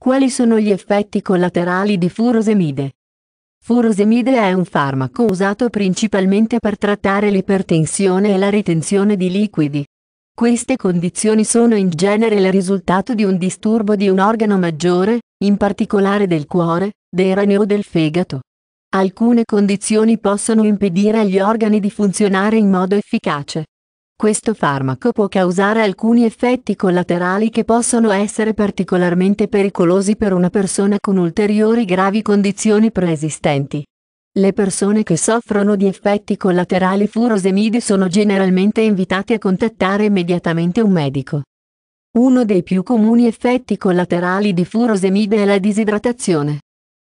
Quali sono gli effetti collaterali di furosemide? Furosemide è un farmaco usato principalmente per trattare l'ipertensione e la ritenzione di liquidi. Queste condizioni sono in genere il risultato di un disturbo di un organo maggiore, in particolare del cuore, dei rene o del fegato. Alcune condizioni possono impedire agli organi di funzionare in modo efficace. Questo farmaco può causare alcuni effetti collaterali che possono essere particolarmente pericolosi per una persona con ulteriori gravi condizioni preesistenti. Le persone che soffrono di effetti collaterali furosemide sono generalmente invitate a contattare immediatamente un medico. Uno dei più comuni effetti collaterali di furosemide è la disidratazione.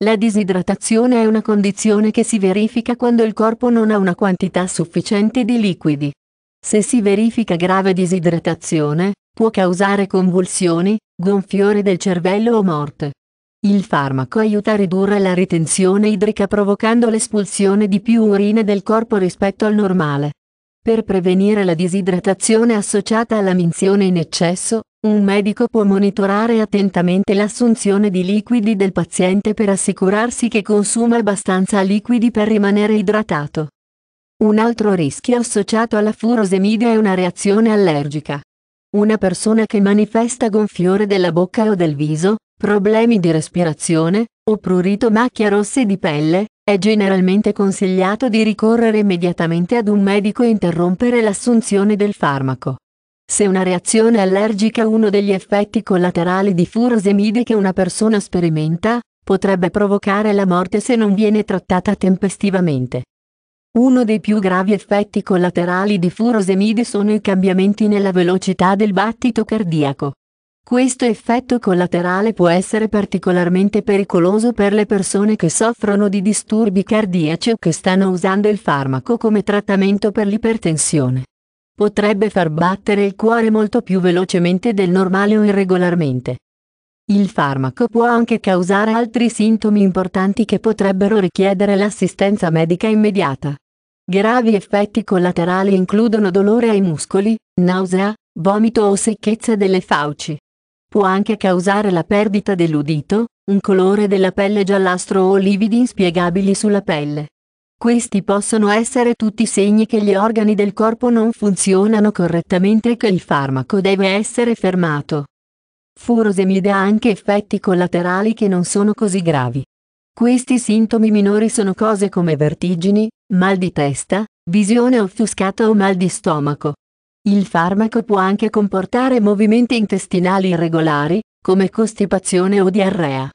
La disidratazione è una condizione che si verifica quando il corpo non ha una quantità sufficiente di liquidi. Se si verifica grave disidratazione, può causare convulsioni, gonfiore del cervello o morte. Il farmaco aiuta a ridurre la ritenzione idrica provocando l'espulsione di più urine del corpo rispetto al normale. Per prevenire la disidratazione associata alla minzione in eccesso, un medico può monitorare attentamente l'assunzione di liquidi del paziente per assicurarsi che consuma abbastanza liquidi per rimanere idratato. Un altro rischio associato alla furosemide è una reazione allergica. Una persona che manifesta gonfiore della bocca o del viso, problemi di respirazione, o prurito macchia rosse di pelle, è generalmente consigliato di ricorrere immediatamente ad un medico e interrompere l'assunzione del farmaco. Se una reazione allergica è uno degli effetti collaterali di furosemide che una persona sperimenta, potrebbe provocare la morte se non viene trattata tempestivamente. Uno dei più gravi effetti collaterali di furosemide sono i cambiamenti nella velocità del battito cardiaco. Questo effetto collaterale può essere particolarmente pericoloso per le persone che soffrono di disturbi cardiaci o che stanno usando il farmaco come trattamento per l'ipertensione. Potrebbe far battere il cuore molto più velocemente del normale o irregolarmente. Il farmaco può anche causare altri sintomi importanti che potrebbero richiedere l'assistenza medica immediata. Gravi effetti collaterali includono dolore ai muscoli, nausea, vomito o secchezza delle fauci. Può anche causare la perdita dell'udito, un colore della pelle giallastro o lividi inspiegabili sulla pelle. Questi possono essere tutti segni che gli organi del corpo non funzionano correttamente e che il farmaco deve essere fermato. Furosemide ha anche effetti collaterali che non sono così gravi. Questi sintomi minori sono cose come vertigini, mal di testa, visione offuscata o mal di stomaco. Il farmaco può anche comportare movimenti intestinali irregolari, come costipazione o diarrea.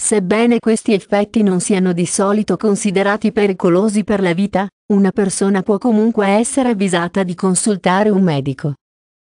Sebbene questi effetti non siano di solito considerati pericolosi per la vita, una persona può comunque essere avvisata di consultare un medico.